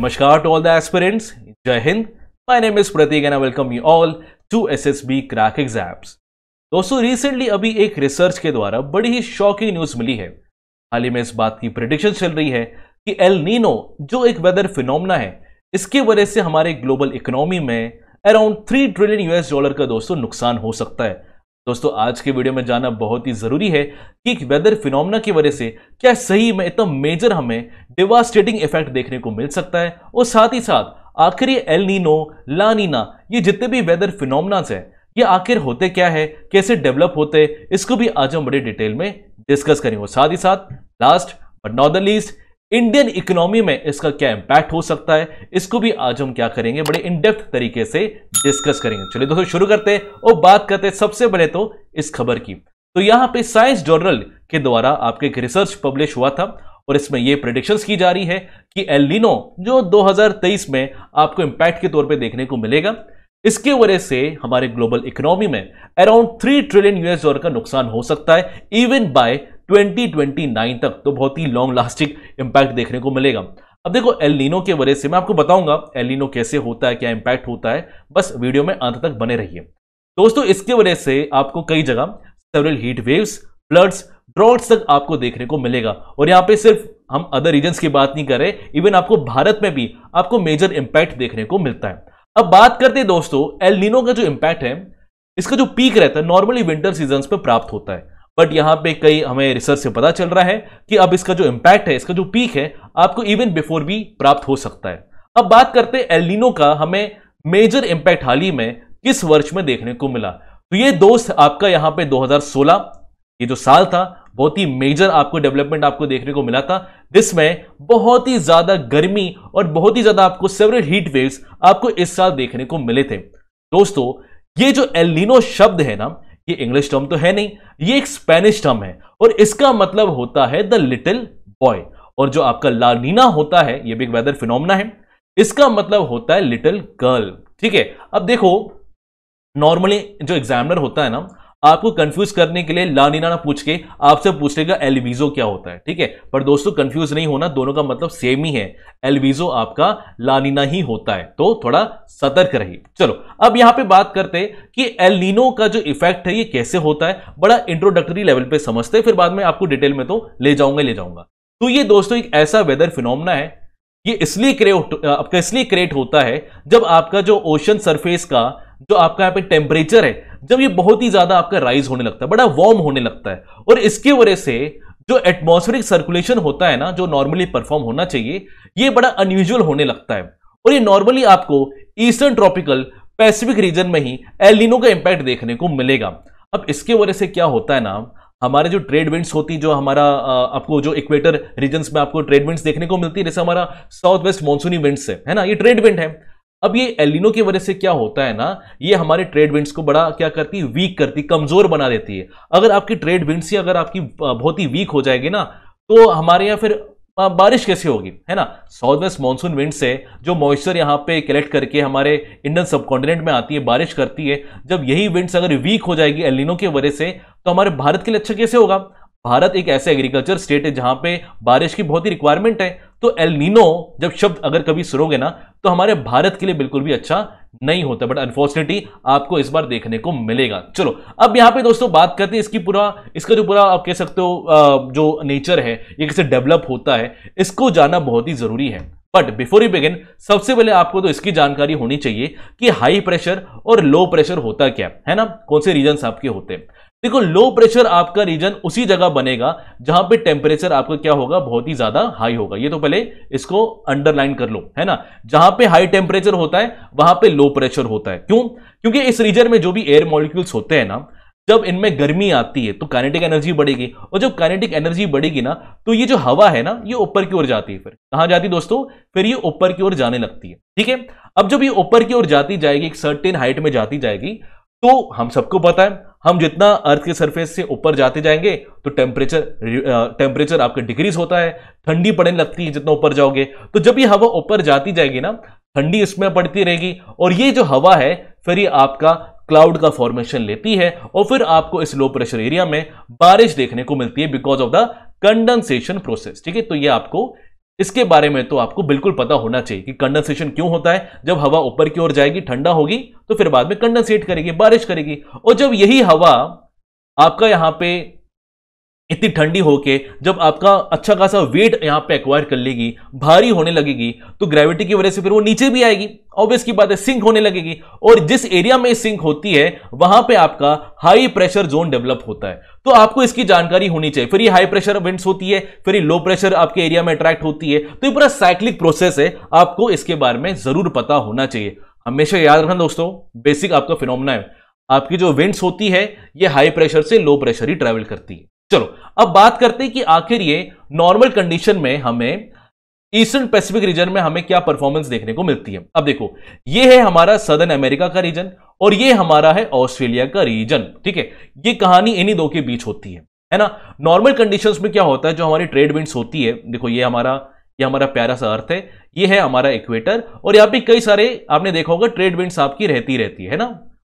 नमस्कार to all the aspirants जय हिंद my name is Prateek and I welcome you all to SSB Crack दोस्तों recently अभी एक रिसर्च के द्वारा बड़ी ही शॉकिंग न्यूज मिली है हाल ही में इस बात की प्रिडिक्शन चल रही है कि एल नीनो जो एक वेदर फिनोमना है इसकी वजह से हमारे ग्लोबल इकोनॉमी में around three trillion US dollar का दोस्तों नुकसान हो सकता है दोस्तों आज के वीडियो में जानना बहुत ही जरूरी है कि वेदर फिनोमना की वजह से क्या सही में इतना मेजर हमें डिवास्टेटिंग इफेक्ट देखने को मिल सकता है और साथ ही साथ आखिर ये एल नीनो लानीना ये जितने भी वेदर फिनोमनास हैं ये आखिर होते क्या है कैसे डेवलप होते इसको भी आज हम बड़े डिटेल में डिस्कस करेंगे साथ ही साथ last but not the least Indian economy में इसका क्या इंपैक्ट हो सकता है इसको भी आज हम क्या करेंगे बड़े इनडेप्थ तरीके से डिस्कस करेंगे चलिए दोस्तों शुरू करते हैं और बात करते हैं सबसे पहले तो इस खबर की तो यहां पे साइंस जर्नल के द्वारा आपके एक रिसर्च पब्लिश हुआ था और इसमें ये प्रडिक्शन की जा रही है कि एलिनो जो 2023 में आपको इंपैक्ट के तौर पे देखने को मिलेगा इसके वजह से हमारे ग्लोबल इकोनॉमी में around three trillion US dollar का नुकसान हो सकता है इवन बाय 2029 तक तो बहुत ही लॉन्ग लास्टिंग इम्पैक्ट देखने को मिलेगा अब देखो एलिनो के वजह से मैं आपको बताऊंगा एलिनो कैसे होता है क्या इम्पैक्ट होता है बस वीडियो में अंत तक बने रहिए दोस्तों इसके वजह से आपको कई जगह several heat waves floods droughts तक आपको देखने को मिलेगा और यहाँ पे सिर्फ हम अदर रीजन की बात नहीं कर रहे इवन आपको भारत में भी आपको मेजर इंपैक्ट देखने को मिलता है अब बात करते हैं दोस्तों एल नीनो का जो इंपैक्ट है इसका जो पीक रहता है नॉर्मली विंटर सीजन पर प्राप्त होता है बट यहाँ पे कई हमें रिसर्च से पता चल रहा है कि अब इसका जो इम्पैक्ट है इसका जो पीक है आपको इवन बिफोर भी प्राप्त हो सकता है अब बात करते हैं एलिनो का हमें मेजर इम्पैक्ट हाल ही में किस वर्ष में देखने को मिला तो ये दोस्त आपका यहाँ पे 2016 ये जो साल था बहुत ही मेजर आपको डेवलपमेंट आपको देखने को मिला था जिसमें बहुत ही ज्यादा गर्मी और बहुत ही ज्यादा आपको सेवरल हीट वेव्स आपको इस साल देखने को मिले थे दोस्तों ये जो एलिनो शब्द है ना ये इंग्लिश टर्म तो है नहीं ये एक स्पेनिश टर्म है और इसका मतलब होता है द लिटिल बॉय और जो आपका लालीना होता है ये भी एक वेदर फिनोमना है इसका मतलब होता है लिटिल गर्ल ठीक है अब देखो नॉर्मली जो एग्जामिनर होता है ना आपको कंफ्यूज करने के लिए लानीना ना पूछ के आपसे पूछ लेगा एलविजो क्या होता है ठीक है पर दोस्तों कंफ्यूज नहीं होना दोनों का मतलब सेम ही है एलविजो आपका लानीना ही होता है तो थोड़ा सतर्क रहिए चलो अब यहां पे बात करते हैं कि एलिनो का जो इफेक्ट है ये कैसे होता है बड़ा इंट्रोडक्टरी लेवल पे समझते हैं फिर बाद में आपको डिटेल में तो ले जाऊंगा ले जाऊंगा तो ये दोस्तों एक ऐसा वेदर फिनोमना है ये इसलिए क्रिएट आपका इसलिए क्रिएट होता है जब आपका जो ओशन सरफेस का जो आपका यहाँ पे टेम्परेचर है जब ये बहुत ही ज्यादा आपका राइज होने लगता है बड़ा वार्म होने लगता है और इसकी वजह से जो एटमोस्फेरिक सर्कुलेशन होता है ना जो नॉर्मली परफॉर्म होना चाहिए ये बड़ा अनयूजल होने लगता है और ये नॉर्मली आपको ईस्टर्न ट्रॉपिकल पैसिफिक रीजन में ही एलिनो का इंपैक्ट देखने को मिलेगा अब इसके वजह से क्या होता है ना हमारे जो ट्रेड विंड्स होती जो हमारा आपको जो इक्वेटर रीजन्स में आपको ट्रेड विंड्स देखने को मिलती है जैसे हमारा साउथ वेस्ट मानसूनी विंड्स है है ना ये ट्रेड विंड है अब ये एलिनो की वजह से क्या होता है ना ये हमारे ट्रेड विंड्स को बड़ा क्या करती है वीक करती कमजोर बना देती है अगर आपकी ट्रेड विंड्स ही अगर आपकी बहुत ही वीक हो जाएगी ना तो हमारे यहाँ फिर बारिश कैसे होगी है ना साउथ वेस्ट मानसून विंड से जो मॉइस्चर यहाँ पे कलेक्ट करके हमारे इंडियन सबकॉन्टिनेंट में आती है बारिश करती है जब यही विंड्स अगर वीक हो जाएगी एलिनो की वजह से तो हमारे भारत के लिए अच्छा कैसे होगा भारत एक ऐसे एग्रीकल्चर स्टेट है जहां पे बारिश की बहुत ही रिक्वायरमेंट है तो एल नीनो जब शब्द अगर कभी सुनोगे ना तो हमारे भारत के लिए बिल्कुल भी अच्छा नहीं होता बट अनफॉर्चुनेटली आपको इस बार देखने को मिलेगा चलो अब यहाँ पे दोस्तों बात करते हैं इसकी पूरा इसका जो पूरा आप कह सकते हो जो नेचर है ये कैसे डेवलप होता है इसको जानना बहुत ही जरूरी है बट बिफोर यू बिगिन सबसे पहले आपको तो इसकी जानकारी होनी चाहिए कि हाई प्रेशर और लो प्रेशर होता क्या है ना कौन से रीजन आपके होते हैं देखो लो प्रेशर आपका रीजन उसी जगह बनेगा जहां पे टेम्परेचर आपका क्या होगा बहुत ही ज्यादा हाई होगा ये तो पहले इसको अंडरलाइन कर लो है ना जहां पे हाई टेम्परेचर होता है वहां पे लो प्रेशर होता है क्यों क्योंकि इस रीजन में जो भी एयर मॉलिक्यूल्स होते हैं ना जब इनमें गर्मी आती है तो कैनेटिक एनर्जी बढ़ेगी और जब कैनेटिक एनर्जी बढ़ेगी ना तो ये जो हवा है ना ये ऊपर की ओर जाती है फिर कहां जाती है दोस्तों फिर ये ऊपर की ओर जाने लगती है ठीक है अब जब ये ऊपर की ओर जाती जाएगी एक सर्टेन हाइट में जाती जाएगी तो हम सबको पता है हम जितना अर्थ के सरफेस से ऊपर जाते जाएंगे तो टेम्परेचर टेम्परेचर आपका डिक्रीज होता है ठंडी पड़ने लगती है जितना ऊपर जाओगे तो जब ये हवा ऊपर जाती जाएगी ना ठंडी इसमें पड़ती रहेगी और ये जो हवा है फिर ये आपका क्लाउड का फॉर्मेशन लेती है और फिर आपको इस लो प्रेशर एरिया में बारिश देखने को मिलती है because of the condensation process ठीक है तो ये आपको इसके बारे में तो आपको बिल्कुल पता होना चाहिए कि कंडेंसेशन क्यों होता है जब हवा ऊपर की ओर जाएगी ठंडा होगी तो फिर बाद में कंडेंसेट करेगी बारिश करेगी और जब यही हवा आपका यहां पे इतनी ठंडी होके जब आपका अच्छा खासा वेट यहाँ पे एक्वायर कर लेगी भारी होने लगेगी तो ग्रेविटी की वजह से फिर वो नीचे भी आएगी ऑब्वियस की बात है सिंक होने लगेगी और जिस एरिया में सिंक होती है वहां पे आपका हाई प्रेशर जोन डेवलप होता है तो आपको इसकी जानकारी होनी चाहिए फिर ये हाई प्रेशर इवेंट्स होती है फिर लो प्रेशर आपके एरिया में अट्रैक्ट होती है तो ये पूरा साइक्लिक प्रोसेस है आपको इसके बारे में जरूर पता होना चाहिए हमेशा याद रखना दोस्तों बेसिक आपका फिनोमना है आपकी जो विंड्स होती है ये हाई प्रेशर से लो प्रेशर ही ट्रैवल करती है चलो अब बात करते हैं कि आखिर ये नॉर्मल कंडीशन में हमें ईस्टर्न पैसिफिक रीजन में हमें क्या परफॉर्मेंस देखने को मिलती है अब देखो ये है हमारा सदर्न अमेरिका का रीजन और ये हमारा है ऑस्ट्रेलिया का रीजन ठीक है ये कहानी इन्हीं दो के बीच होती है है ना नॉर्मल कंडीशंस में क्या होता है जो हमारी ट्रेड विंड्स होती है देखो ये हमारा ये हमारा प्यारा सा अर्थ है ये है हमारा इक्वेटर और यहाँ पे कई सारे आपने देखा होगा ट्रेड विंड्स आपकी रहती रहती है ना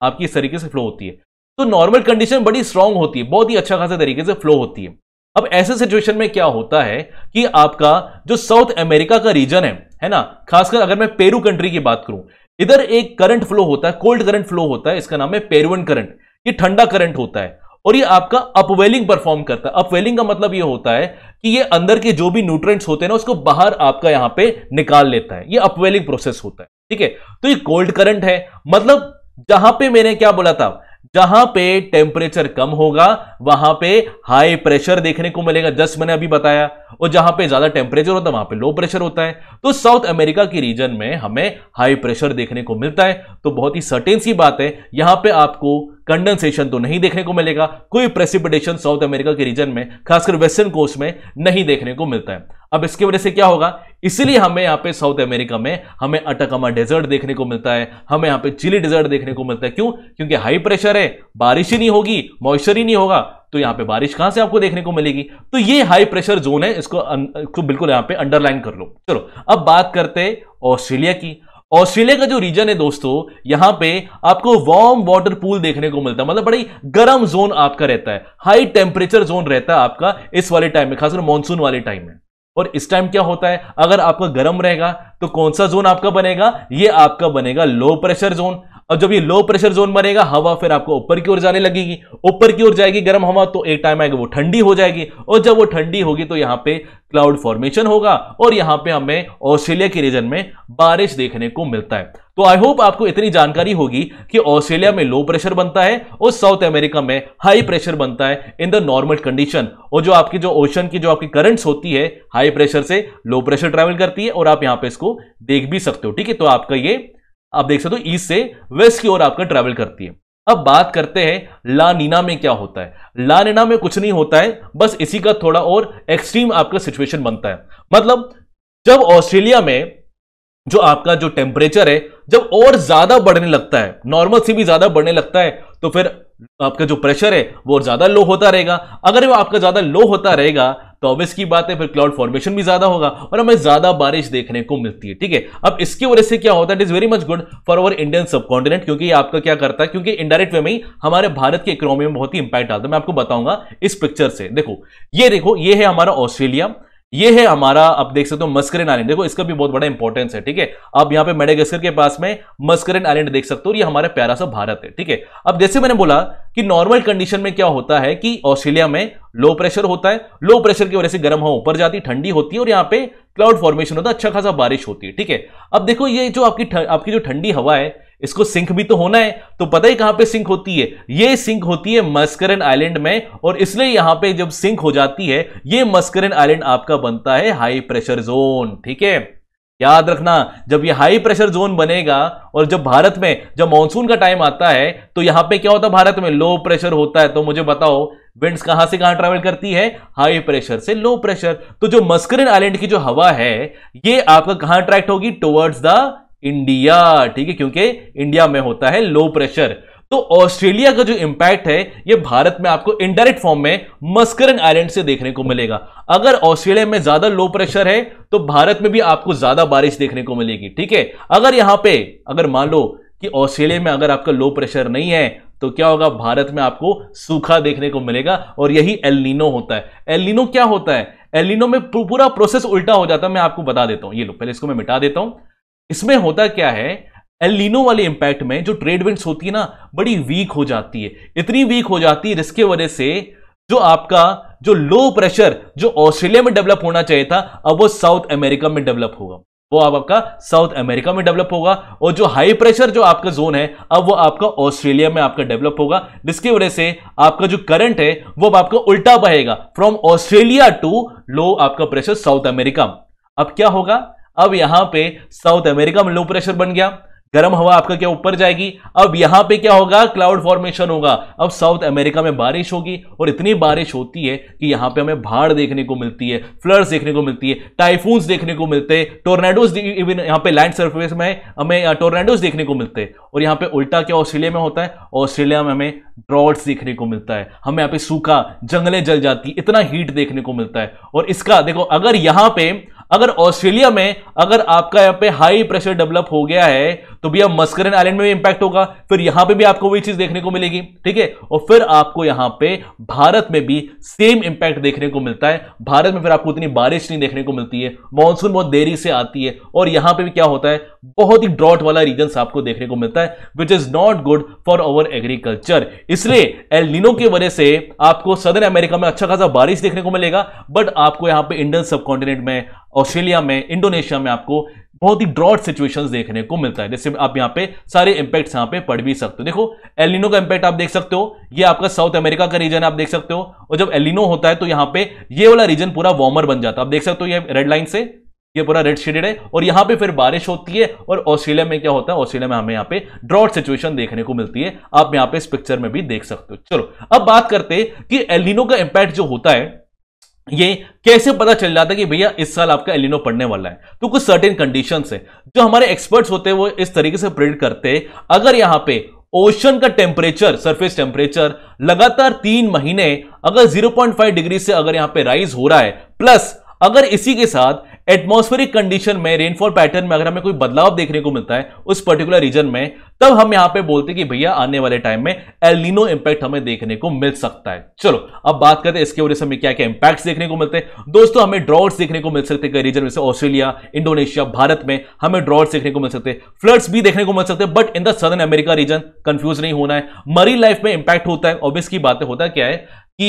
आपकी इस तरीके से फ्लो होती है तो नॉर्मल कंडीशन बड़ी स्ट्रांग होती है बहुत ही अच्छा खासा तरीके से फ्लो होती है अब ऐसे सिचुएशन में क्या होता है कि आपका जो साउथ अमेरिका का रीजन है है ना खासकर अगर मैं पेरू कंट्री की बात करूं इधर एक करंट फ्लो होता है कोल्ड करंट फ्लो होता है इसका नाम है पेरुवन करंट ये ठंडा करंट होता है और ये आपका अपवेलिंग परफॉर्म करता है अपवेलिंग का मतलब ये होता है कि ये अंदर के जो भी न्यूट्रेंट्स होते हैं ना उसको बाहर आपका यहां पे निकाल लेता है ये अपवेलिंग प्रोसेस होता है ठीक है तो ये कोल्ड करंट है मतलब जहां पे मैंने क्या बोला था जहां पे टेम्परेचर कम होगा वहां पे हाई प्रेशर देखने को मिलेगा जस्ट मैंने अभी बताया और जहां पे ज्यादा टेम्परेचर होता है वहां पे लो प्रेशर होता है तो साउथ अमेरिका की रीजन में हमें हाई प्रेशर देखने को मिलता है तो बहुत ही सर्टेन सी बात है यहां पे आपको कंडेंसेशन तो नहीं देखने को मिलेगा कोई प्रेसिपिटेशन साउथ अमेरिका के रीजन में खासकर वेस्टर्न कोस्ट में नहीं देखने को मिलता है अब इसकी वजह से क्या होगा इसलिए हमें यहाँ पे साउथ अमेरिका में हमें अटकमा डेजर्ट देखने को मिलता है हमें यहाँ पे चिली डेजर्ट देखने को मिलता है क्यों क्योंकि हाई प्रेशर है बारिश ही नहीं होगी मॉइस्चर ही नहीं होगा तो यहाँ पे बारिश कहां से आपको देखने को मिलेगी तो ये हाई प्रेशर जोन है इसको, अं, इसको बिल्कुल यहाँ पे अंडरलाइन कर लो चलो अब बात करते ऑस्ट्रेलिया की ऑस्ट्रेलिया का जो रीजन है दोस्तों यहां पे आपको वार्म वाटर पूल देखने को मिलता है मतलब बड़ी गर्म जोन आपका रहता है हाई टेम्परेचर जोन रहता है आपका इस वाले टाइम में खासकर मानसून वाले टाइम में और इस टाइम क्या होता है अगर आपका गर्म रहेगा तो कौन सा जोन आपका बनेगा ये आपका बनेगा लो प्रेशर जोन और जब ये लो प्रेशर जोन बनेगा हवा फिर आपको ऊपर की ओर जाने लगेगी ऊपर की ओर जाएगी गर्म हवा तो एक टाइम आएगा वो ठंडी हो जाएगी और जब वो ठंडी होगी तो यहां पे क्लाउड फॉर्मेशन होगा और यहां पे हमें ऑस्ट्रेलिया के रीजन में बारिश देखने को मिलता है तो आई होप आपको इतनी जानकारी होगी कि ऑस्ट्रेलिया में लो प्रेशर बनता है और साउथ अमेरिका में हाई प्रेशर बनता है इन द नॉर्मल कंडीशन और जो आपकी जो ओशन की जो आपकी करंट्स होती है हाई प्रेशर से लो प्रेशर ट्रेवल करती है और आप यहां पे इसको देख भी सकते हो ठीक है तो आपका ये आप देख सकते हो ईस्ट से वेस्ट की ओर आपका ट्रेवल करती है अब बात करते हैं लानीना में क्या होता है लानीना में कुछ नहीं होता है बस इसी का थोड़ा और एक्सट्रीम आपका सिचुएशन बनता है मतलब जब ऑस्ट्रेलिया में जो आपका जो टेम्परेचर है जब और ज्यादा बढ़ने लगता है नॉर्मल से भी ज्यादा बढ़ने लगता है तो फिर आपका जो प्रेशर है वो ज्यादा लो होता रहेगा अगर वो आपका ज्यादा लो होता रहेगा तो ऑब्वियस की बात है फिर क्लाउड फॉर्मेशन भी ज्यादा होगा और हमें ज्यादा बारिश देखने को मिलती है ठीक है अब इसकी वजह से क्या होता है it is very much good for our Indian subcontinent क्योंकि आपका क्या करता है क्योंकि इंडायरेक्ट वे में ही हमारे भारत की इकोनॉमी में बहुत ही इंपैक्ट आता है मैं आपको बताऊंगा इस पिक्चर से देखो ये देखो ये है हमारा ऑस्ट्रेलिया ये है हमारा आप देख सकते हो मस्करिन आइलैंड देखो इसका भी बहुत बड़ा इंपॉर्टेंस है ठीक है अब यहाँ पे मेडेगस्कर के पास में मस्करेन आइलैंड देख सकते हो ये हमारा प्यारा सा भारत है ठीक है अब जैसे मैंने बोला कि नॉर्मल कंडीशन में क्या होता है कि ऑस्ट्रेलिया में लो प्रेशर होता है लो प्रेशर की वजह से गर्म हवा ऊपर जाती है ठंडी होती है और यहाँ पे क्लाउड फॉर्मेशन होता है अच्छा खासा बारिश होती है ठीक है अब देखो ये जो आपकी आपकी जो ठंडी हवा है इसको सिंक भी तो होना है तो पता ही कहां पे सिंक होती है ये सिंक होती है मस्करन आइलैंड में और इसलिए यहां पे जब सिंक हो जाती है ये मस्करन आइलैंड आपका बनता है हाई प्रेशर जोन ठीक है याद रखना जब ये हाई प्रेशर जोन बनेगा और जब भारत में जब मानसून का टाइम आता है तो यहां पे क्या होता है भारत में लो प्रेशर होता है तो मुझे बताओ विंड्स कहां से कहां ट्रेवल करती है हाई प्रेशर से लो प्रेशर तो जो मस्करन आइलैंड की जो हवा है ये आपका कहां अट्रैक्ट होगी टुवर्ड्स द इंडिया ठीक है क्योंकि इंडिया में होता है लो प्रेशर तो ऑस्ट्रेलिया का जो इंपैक्ट है ये भारत में आपको इनडायरेक्ट फॉर्म में मस्करन आइलैंड से देखने को मिलेगा अगर ऑस्ट्रेलिया में ज्यादा लो प्रेशर है तो भारत में भी आपको ज्यादा बारिश देखने को मिलेगी ठीक है अगर यहां पे अगर मान लो कि ऑस्ट्रेलिया में अगर आपका लो प्रेशर नहीं है तो क्या होगा भारत में आपको सूखा देखने को मिलेगा और यही एलिनो होता है एलिनो क्या होता है एलिनो में पूरा प्रोसेस उल्टा हो जाता है मैं आपको बता देता हूं ये लो पहले इसको मैं मिटा देता हूं इसमें होता क्या है एलिनो वाले इंपैक्ट में जो ट्रेड विंड्स होती है ना बड़ी वीक हो जाती है इतनी वीक हो जाती है जिसके वजह से जो आपका जो लो प्रेशर जो ऑस्ट्रेलिया में डेवलप होना चाहिए था अब वो साउथ अमेरिका में डेवलप होगा वो आप आपका साउथ अमेरिका में डेवलप होगा और जो हाई प्रेशर जो आपका जोन है अब वो आपका ऑस्ट्रेलिया में आपका डेवलप होगा जिसकी वजह से आपका जो करंट है वो अब आपका उल्टा बहेगा फ्रॉम ऑस्ट्रेलिया टू लो आपका प्रेशर साउथ अमेरिका अब क्या होगा अब यहां पे साउथ अमेरिका में लो प्रेशर बन गया गर्म हवा आपका क्या ऊपर जाएगी अब यहां पे क्या होगा क्लाउड फॉर्मेशन होगा अब साउथ अमेरिका में बारिश होगी और इतनी बारिश होती है कि यहां पे हमें भाड़ देखने को मिलती है फ्लड्स देखने को मिलती है टाइफून्स देखने को मिलते हैं टोर्नेडोज इवन यहां पे लैंड सर्फेस में हमें टोर्नेडोज देखने को मिलते हैं और यहाँ पे उल्टा क्या ऑस्ट्रेलिया में होता है ऑस्ट्रेलिया में हमें ड्रॉट्स देखने को मिलता है हमें यहाँ पे सूखा जंगलें जल जाती इतना हीट देखने को मिलता है और इसका देखो अगर यहाँ पे अगर ऑस्ट्रेलिया में अगर आपका यहाँ पे हाई प्रेशर डेवलप हो गया है तो भैया मस्करन आइलैंड में भी इंपैक्ट होगा फिर यहां पे भी आपको वही चीज देखने को मिलेगी ठीक है और फिर आपको यहां पे भारत में भी सेम इंपैक्ट देखने को मिलता है भारत में फिर आपको उतनी बारिश नहीं देखने को मिलती है मानसून बहुत देरी से आती है और यहां पर भी क्या होता है बहुत ही ड्रॉट वाला रीजन आपको देखने को मिलता है which is not good for our agriculture इसलिए एलिनो की वजह से आपको सदर्न अमेरिका में अच्छा खासा बारिश देखने को मिलेगा बट आपको यहां पर इंडियन सबकॉन्टिनेंट में ऑस्ट्रेलिया में इंडोनेशिया में आपको बहुत ही ड्रॉट सिचुएशंस देखने को मिलता है जैसे आप यहाँ पे सारे इंपैक्ट यहाँ पे पढ़ भी सकते हो देखो एलिनो का इंपैक्ट आप देख सकते हो ये आपका साउथ अमेरिका का रीजन आप देख सकते हो और जब एलिनो होता है तो यहाँ पे ये वाला रीजन पूरा वार्मर बन जाता है आप देख सकते हो ये रेड लाइन से ये पूरा रेड शेडेड है और यहाँ पे फिर बारिश होती है और ऑस्ट्रेलिया में क्या होता है ऑस्ट्रेलिया में हमें यहाँ पे ड्रॉट सिचुएशन देखने को मिलती है आप यहाँ पे इस पिक्चर में भी देख सकते हो चलो अब बात करते कि एलिनो का इंपैक्ट जो होता है ये कैसे पता चल जाता है कि भैया इस साल आपका एलिनो पढ़ने वाला है तो कुछ सर्टेन कंडीशंस है जो हमारे एक्सपर्ट्स होते हैं वो इस तरीके से प्रिडिक्ट करते हैं अगर यहां पे ओशन का टेम्परेचर सरफेस टेम्परेचर लगातार तीन महीने अगर 0.5 डिग्री से अगर यहां पे राइज हो रहा है प्लस अगर इसी के साथ एटमोस्फेरिक कंडीशन में रेनफॉल पैटर्न में अगर हमें कोई बदलाव देखने को मिलता है उस पर्टिकुलर रीजन में तब हम यहां पे बोलते हैं कि भैया आने वाले टाइम में एलिनो इंपैक्ट हमें देखने को मिल सकता है चलो अब बात करते हैं इसके वजह से हमें क्या क्या इंपैक्ट देखने को मिलते हैं दोस्तों हमें ड्रॉट्स देखने को मिल सकते हैं कई रीजन जैसे ऑस्ट्रेलिया इंडोनेशिया भारत में हमें ड्रॉट्स देखने को मिल सकते हैं फ्लड्स भी देखने को मिल सकते हैं but in the southern America region confuse नहीं होना है मरी लाइफ में इंपैक्ट होता है ऑब्वियस की बातें होता है क्या है कि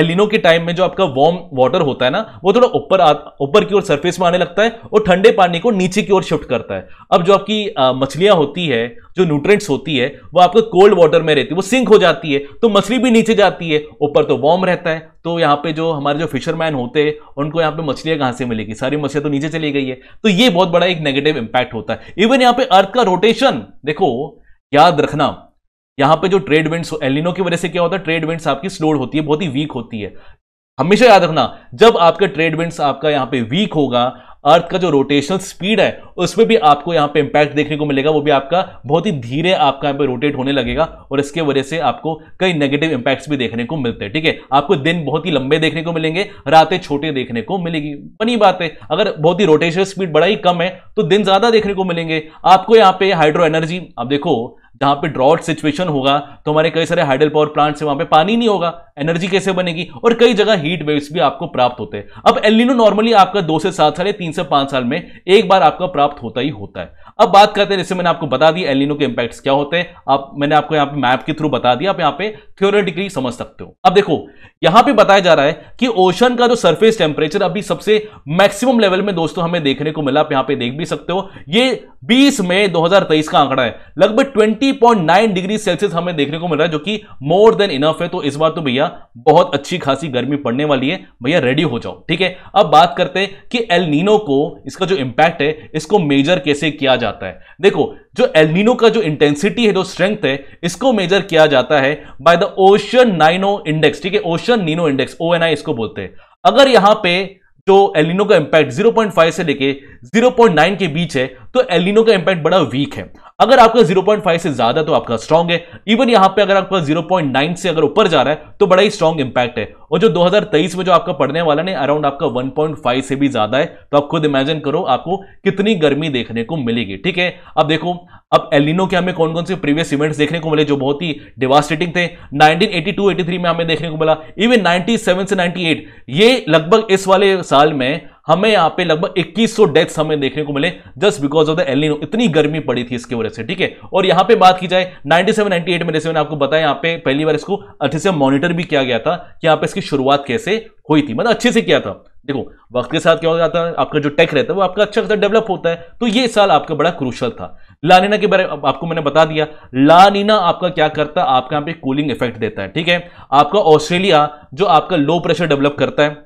एलिनो के टाइम में जो आपका वार्म वाटर होता है ना वो थोड़ा ऊपर ऊपर की ओर सरफेस में आने लगता है और ठंडे पानी को नीचे की ओर शिफ्ट करता है अब जो आपकी मछलियां होती है जो न्यूट्रेंट्स होती है वो आपको कोल्ड वाटर में रहती है वो सिंक हो जाती है तो मछली भी नीचे जाती है ऊपर तो वार्म रहता है तो यहाँ पे जो हमारे जो फिशरमैन होते हैं उनको यहाँ पे मछलियाँ कहाँ से मिलेगी सारी मछलियाँ तो नीचे चली गई है तो ये बहुत बड़ा एक नेगेटिव इंपैक्ट होता है इवन यहाँ पे अर्थ का रोटेशन देखो याद रखना यहाँ पे जो ट्रेड विंड एलिनो की वजह से क्या होता है ट्रेड विंड्स आपकी स्लोड होती है बहुत ही वीक होती है हमेशा याद रखना जब आपके ट्रेड विंड्स आपका यहाँ पे वीक होगा अर्थ का जो रोटेशनल स्पीड है उसमें भी आपको यहाँ पे इंपैक्ट देखने को मिलेगा वो भी आपका बहुत ही धीरे आपका यहाँ पे रोटेट होने लगेगा और इसके वजह से आपको कई नेगेटिव इंपैक्ट्स भी देखने को मिलते हैं ठीक है आपको दिन बहुत ही लंबे देखने को मिलेंगे रातें छोटे देखने को मिलेगी बनी बात है अगर बहुत ही रोटेशनल स्पीड बड़ा ही कम है तो दिन ज्यादा देखने को मिलेंगे आपको यहाँ पे हाइड्रो एनर्जी आप देखो जहां पे ड्रॉट सिचुएशन होगा तो हमारे कई सारे हाइडल पावर प्लांट्स है वहां पे पानी नहीं होगा एनर्जी कैसे बनेगी और कई जगह हीट वेव्स भी आपको प्राप्त होते हैं अब एलिनो नॉर्मली आपका दो से सात साल या तीन से पांच साल में एक बार आपका प्राप्त होता ही होता है अब बात करते हैं जैसे मैंने आपको बता दी एलिनो के इंपैक्ट्स क्या होते हैं आप मैंने आपको यहाँ पे मैप के थ्रू बता दिया आप यहाँ पे थियोरेटिकली समझ सकते हो अब देखो यहाँ पे बताया जा रहा है कि ओशन का जो सरफेस टेम्परेचर अभी सबसे मैक्सिमम लेवल में दोस्तों हमें देखने को मिला आप यहाँ पे देख भी सकते हो ये बीस मई दो का आंकड़ा है लगभग ट्वेंटी डिग्री सेल्सियस हमें देखने को मिल रहा है जो कि मोर देन इनफ है तो इस बार तो भैया बहुत अच्छी खासी गर्मी पड़ने वाली है भैया रेडी हो जाओ ठीक है अब बात करते हैं कि एलनीनो को इसका जो इंपैक्ट है इसको मेजर कैसे किया जाए जाता है देखो जो एलिनो का जो इंटेंसिटी है जो स्ट्रेंथ है इसको मेजर किया जाता है by the ocean Nino index ठीक है ओशन नीनो इंडेक्स ओ इसको बोलते हैं अगर यहां पे जो एलिनो का इंपैक्ट 0.5 से लेके 0.9 के बीच है तो एलिनो का इंपैक्ट बड़ा वीक है अगर आपका 0.5 से ज्यादा तो आपका स्ट्रॉन्ग है इवन यहां पे अगर आपका 0.9 से अगर ऊपर जा रहा है तो बड़ा ही स्ट्रॉग इंपैक्ट है और जो 2023 में जो आपका पढ़ने वाला ना अराउंड आपका 1.5 से भी ज्यादा है तो आप खुद इमेजिन करो आपको कितनी गर्मी देखने को मिलेगी ठीक है अब देखो अब एलिनो के हमें कौन कौन से प्रीवियस इवेंट्स देखने को मिले जो बहुत ही डिवास्टेटिंग थे 1982-83 में हमें देखने को मिला इवन 97 से 98 ये लगभग इस वाले साल में हमें यहाँ पे लगभग 2100 डेथ्स हमें देखने को मिले just because of the El Nino इतनी गर्मी पड़ी थी इसकी वजह से ठीक है और यहाँ पे बात की जाए 97 98 में जैसे मैंने आपको बताया यहाँ पे पहली बार इसको अच्छे से मॉनिटर भी किया गया था कि यहाँ पे इसकी शुरुआत कैसे हुई थी मतलब अच्छे से किया था देखो वक्त के साथ क्या हो जाता है आपका जो टेक रहता है वो आपका अच्छा खासा डेवलप होता है तो ये साल आपका बड़ा क्रूशल था लानीना के बारे में आपको मैंने बता दिया लानीना आपका क्या करता है आपका यहाँ पे कूलिंग इफेक्ट देता है ठीक है आपका ऑस्ट्रेलिया जो आपका लो प्रेशर डेवलप करता है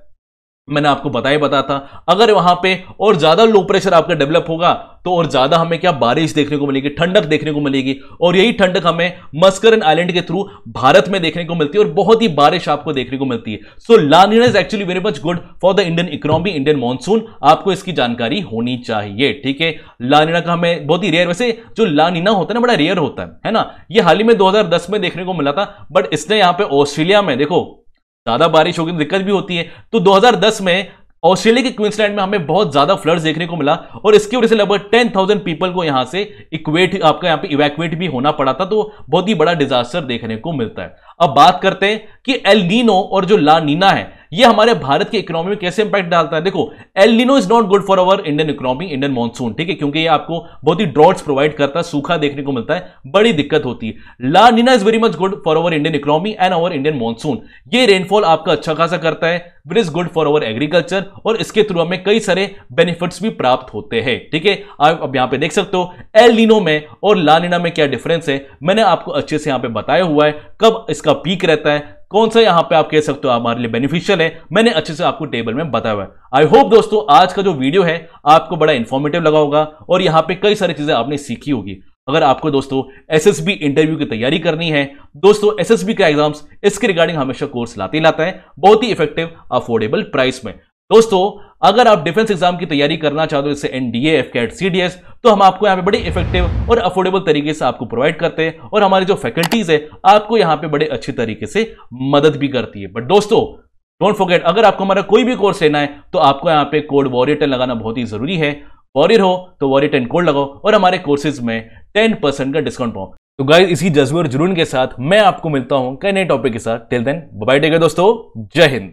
मैंने आपको बताया बता था अगर वहां पे और ज्यादा लो प्रेशर आपका डेवलप होगा तो और ज्यादा हमें क्या बारिश देखने को मिलेगी ठंडक देखने को मिलेगी और यही ठंडक हमें मस्करन आइलैंड के थ्रू भारत में देखने को मिलती है और बहुत ही बारिश आपको देखने को मिलती है so La Nina is actually very much good for the Indian economy Indian monsoon आपको इसकी जानकारी होनी चाहिए ठीक है लानिना का हमें बहुत ही रेयर वैसे जो लानिना होता है ना बड़ा रेयर होता है है ना ये हाल ही में दो में देखने को मिला था बट इसने यहां पर ऑस्ट्रेलिया में देखो ज्यादा बारिश होगी तो दिक्कत भी होती है तो 2010 में ऑस्ट्रेलिया के क्वींसलैंड में हमें बहुत ज्यादा फ्लड्स देखने को मिला और इसकी वजह से लगभग टेन थाउजेंड पीपल को यहां से इक्वेट आपका यहां पे इवैक्यूएट भी होना पड़ा था तो बहुत ही बड़ा डिजास्टर देखने को मिलता है अब बात करते हैं कि एल नीनो और जो ला नीना है ये हमारे भारत की इकोनॉमी में कैसे इंपैक्ट डालता है देखो El Nino is not good for our Indian economy Indian monsoon ठीक है क्योंकि ये आपको बहुत ही ड्रॉट्स प्रोवाइड करता है सूखा देखने को मिलता है बड़ी दिक्कत होती है La Nina is very much good for our Indian economy and our Indian monsoon ये रेनफॉल आपका अच्छा खासा करता है which is good for our agriculture और इसके थ्रू हमें कई सारे बेनिफिट्स भी प्राप्त होते हैं ठीक है आप अब यहां पे देख सकते हो एल लिनो में और लानिना में क्या डिफरेंस है मैंने आपको अच्छे से यहां पे बताया हुआ है कब इसका पीक रहता है कौन सा यहाँ पे आप कह सकते हो हमारे लिए बेनिफिशियल है मैंने अच्छे से आपको टेबल में बताया हुआ है आई होप दोस्तों आज का जो वीडियो है आपको बड़ा इन्फॉर्मेटिव लगा होगा और यहाँ पे कई सारी चीजें आपने सीखी होगी अगर आपको दोस्तों एसएसबी इंटरव्यू की तैयारी करनी है दोस्तों एसएसबी का एग्जाम्स इसके रिगार्डिंग हमेशा कोर्स लाते ही लाता है बहुत ही इफेक्टिव अफोर्डेबल प्राइस में दोस्तों अगर आप डिफेंस एग्जाम की तैयारी करना चाहते हो जैसे एनडीए एफ कैट सीडीएस तो हम आपको यहाँ पे बड़े इफेक्टिव और अफोर्डेबल तरीके से आपको प्रोवाइड करते हैं और हमारी जो फैकल्टीज है आपको यहाँ पे बड़े अच्छे तरीके से मदद भी करती है बट दोस्तों डोंट फोगेट अगर आपको हमारा कोई भी कोर्स लेना है तो आपको यहाँ पे कोड वॉरियर टेन लगाना बहुत ही जरूरी है वॉरियर हो तो वॉरियर टेन कोड लगाओ और हमारे कोर्सेज में टेन परसेंट का डिस्काउंट पाओ तो गाइज इसी जज्बे और जुनून के साथ मैं आपको मिलता हूं कई नए टॉपिक के साथ टिल देन बाय टेक दोस्तों जय हिंद